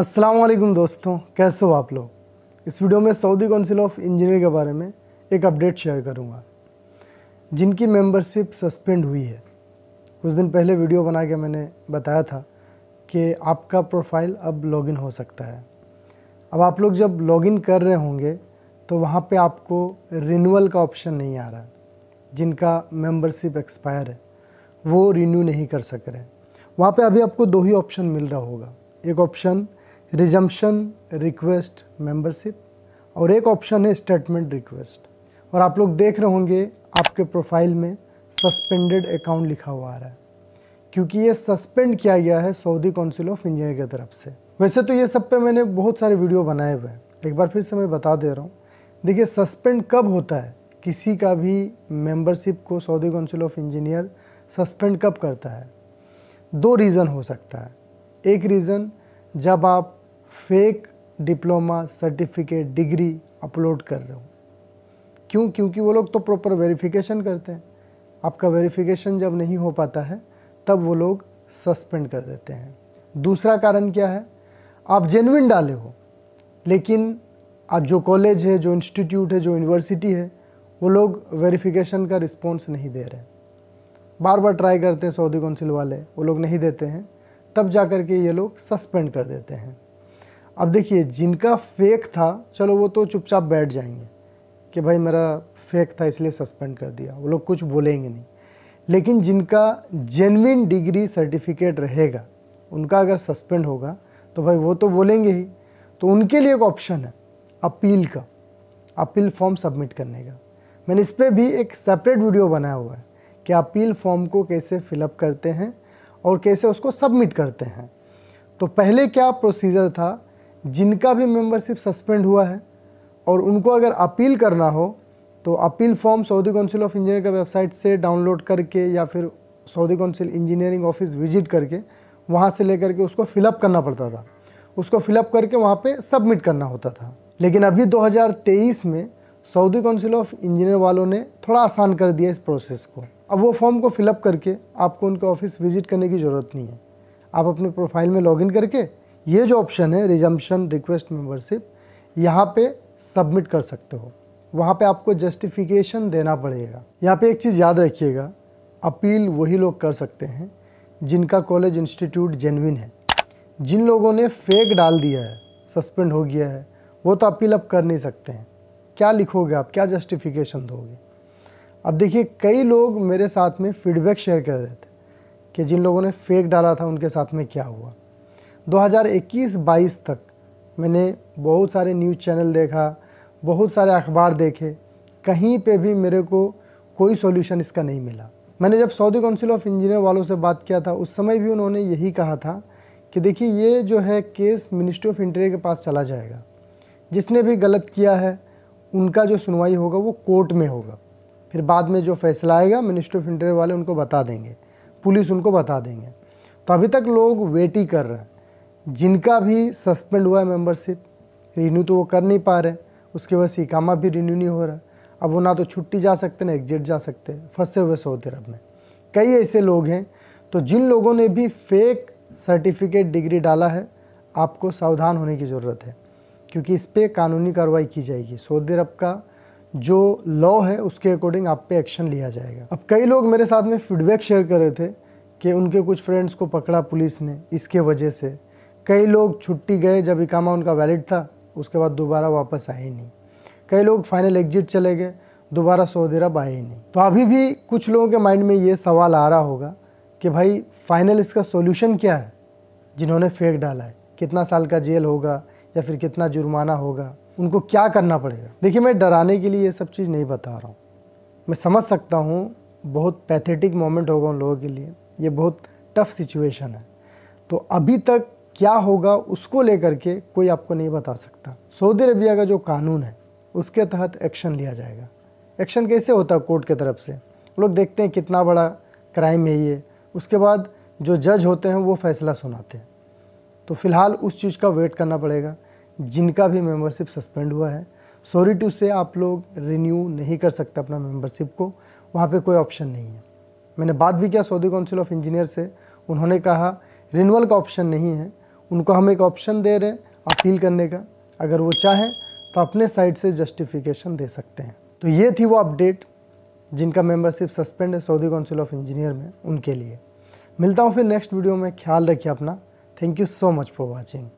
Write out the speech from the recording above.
अस्सलाम वालेकुम दोस्तों कैसे हो आप लोग इस वीडियो में सऊदी काउंसिल ऑफ इंजीनियर के बारे में एक अपडेट शेयर करूंगा जिनकी मेंबरशिप सस्पेंड हुई है कुछ दिन पहले वीडियो बना के मैंने बताया था कि आपका प्रोफाइल अब लॉगिन हो सकता है अब आप लोग जब लॉगिन कर रहे होंगे तो वहाँ पे आपको रिन्यूअल का ऑप्शन नहीं आ रहा जिनका मेंबरशिप एक्सपायर है वो रिन्यू नहीं कर सक रहे वहाँ पे अभी आपको दो ही ऑप्शन मिल रहा होगा एक ऑप्शन रिजम्पशन रिक्वेस्ट मेंबरशिप और एक ऑप्शन है स्टेटमेंट रिक्वेस्ट और आप लोग देख रहे होंगे आपके प्रोफाइल में सस्पेंडेड अकाउंट लिखा हुआ आ रहा है क्योंकि ये सस्पेंड किया गया है सऊदी काउंसिल ऑफ इंजीनियर की तरफ से वैसे तो ये सब पे मैंने बहुत सारे वीडियो बनाए हुए हैं एक बार फिर से मैं बता दे रहा हूँ देखिए सस्पेंड कब होता है किसी का भी मेंबरशिप को Saudi Council of Engineer suspend कब करता है दो रीज़न हो सकता है एक रीज़न जब आप fake diploma certificate degree upload कर रहे हो क्यों क्योंकि वो लोग तो प्रॉपर वेरिफिकेशन करते हैं आपका वेरिफिकेशन जब नहीं हो पाता है तब वो लोग सस्पेंड कर देते हैं दूसरा कारण क्या है आप जेनविन डाले हो लेकिन आप जो कॉलेज है जो इंस्टीट्यूट है जो यूनिवर्सिटी है वो लोग वेरिफिकेशन का रिस्पॉन्स नहीं दे रहे बार बार ट्राई करते हैं सऊदी कौंसिल वाले वो लोग नहीं देते हैं तब जा कर के ये लोग सस्पेंड कर देते हैं अब देखिए जिनका फेक था चलो वो तो चुपचाप बैठ जाएंगे कि भाई मेरा फेक था इसलिए सस्पेंड कर दिया वो लोग कुछ बोलेंगे नहीं लेकिन जिनका जेनविन डिग्री सर्टिफिकेट रहेगा उनका अगर सस्पेंड होगा तो भाई वो तो बोलेंगे ही तो उनके लिए एक ऑप्शन है अपील का अपील फॉर्म सबमिट करने का मैंने इस पर भी एक सेपरेट वीडियो बनाया हुआ है कि अपील फॉर्म को कैसे फिलअप करते हैं और कैसे उसको सबमिट करते हैं तो पहले क्या प्रोसीजर था जिनका भी मेंबरशिप सस्पेंड हुआ है और उनको अगर अपील करना हो तो appeal form Saudi Council of Engineer का वेबसाइट से डाउनलोड करके या फिर Saudi Council Engineering office visit करके वहाँ से लेकर के उसको फिलअप करना पड़ता था उसको फिलअप करके वहाँ पे सबमिट करना होता था लेकिन अभी 2023 में सऊदी काउंसिल ऑफ इंजीनियर वालों ने थोड़ा आसान कर दिया इस प्रोसेस को अब वो फॉर्म को फिलअप करके आपको उनका ऑफिस विजिट करने की ज़रूरत नहीं है आप अपने प्रोफाइल में लॉगिन करके ये जो ऑप्शन है रिजम्पशन रिक्वेस्ट मेंबरशिप यहाँ पे सबमिट कर सकते हो वहाँ पे आपको जस्टिफिकेशन देना पड़ेगा यहाँ पे एक चीज़ याद रखिएगा अपील वही लोग कर सकते हैं जिनका कॉलेज इंस्टीट्यूट जेनविन है जिन लोगों ने फेक डाल दिया है सस्पेंड हो गया है वो तो अपील अब कर नहीं सकते हैं क्या लिखोगे आप क्या जस्टिफिकेशन दोगे अब देखिए कई लोग मेरे साथ में फीडबैक शेयर कर रहे थे कि जिन लोगों ने फेक डाला था उनके साथ में क्या हुआ 2021-22 तक मैंने बहुत सारे न्यूज़ चैनल देखा बहुत सारे अखबार देखे कहीं पे भी मेरे को कोई सॉल्यूशन इसका नहीं मिला मैंने जब सऊदी काउंसिल ऑफ इंजीनियर वालों से बात किया था उस समय भी उन्होंने यही कहा था कि देखिए ये जो है केस मिनिस्ट्री ऑफ इंटीरियर के पास चला जाएगा जिसने भी गलत किया है उनका जो सुनवाई होगा वो कोर्ट में होगा फिर बाद में जो फैसला आएगा मिनिस्ट्री ऑफ इंटीरियर वाले उनको बता देंगे पुलिस उनको बता देंगे तो अभी तक लोग वेट ही कर रहे हैं जिनका भी सस्पेंड हुआ है मेंबरशिप रिन्यू तो वो कर नहीं पा रहे उसके बाद इकामा भी रिन्यू नहीं हो रहा अब वो ना तो छुट्टी जा सकते ना एग्जिट जा सकते फंसे हुए सऊदी अरब में कई ऐसे लोग हैं तो जिन लोगों ने भी फेक सर्टिफिकेट डिग्री डाला है आपको सावधान होने की ज़रूरत है क्योंकि इस पर कानूनी कार्रवाई की जाएगी सऊदी अरब का जो लॉ है उसके अकॉर्डिंग आप पे एक्शन लिया जाएगा अब कई लोग मेरे साथ में फीडबैक शेयर कर रहे थे कि उनके कुछ फ्रेंड्स को पकड़ा पुलिस ने इसके वजह से कई लोग छुट्टी गए जब इकामा उनका वैलिड था उसके बाद दोबारा वापस आए नहीं कई लोग फाइनल एग्जिट चले गए दोबारा सऊदी अरब आए ही नहीं तो अभी भी कुछ लोगों के माइंड में ये सवाल आ रहा होगा कि भाई फाइनल इसका सोल्यूशन क्या है जिन्होंने फेंक डाला है कितना साल का जेल होगा या फिर कितना जुर्माना होगा उनको क्या करना पड़ेगा देखिए मैं डराने के लिए ये सब चीज़ नहीं बता रहा हूँ मैं समझ सकता हूँ बहुत पैथेटिक मोमेंट होगा उन लोगों के लिए ये बहुत टफ सिचुएशन है तो अभी तक क्या होगा उसको लेकर के कोई आपको नहीं बता सकता सऊदी अरबिया का जो कानून है उसके तहत एक्शन लिया जाएगा एक्शन कैसे होता है कोर्ट की तरफ से लोग देखते हैं कितना बड़ा क्राइम है ये उसके बाद जो जज होते हैं वो फैसला सुनाते हैं तो फिलहाल उस चीज़ का वेट करना पड़ेगा जिनका भी मेंबरशिप सस्पेंड हुआ है सॉरी टू से आप लोग रिन्यू नहीं कर सकते अपना मेंबरशिप को वहाँ पे कोई ऑप्शन नहीं है मैंने बात भी किया सऊदी काउंसिल ऑफ इंजीनियर से उन्होंने कहा रिन्यूअल का ऑप्शन नहीं है उनको हम एक ऑप्शन दे रहे हैं अपील करने का अगर वो चाहें तो अपने साइड से जस्टिफिकेशन दे सकते हैं तो ये थी वो अपडेट जिनका मेंबरशिप सस्पेंड है सऊदी काउंसिल ऑफ इंजीनियर में उनके लिए मिलता हूँ फिर नेक्स्ट वीडियो में ख्याल रखिए अपना thank you so much for watching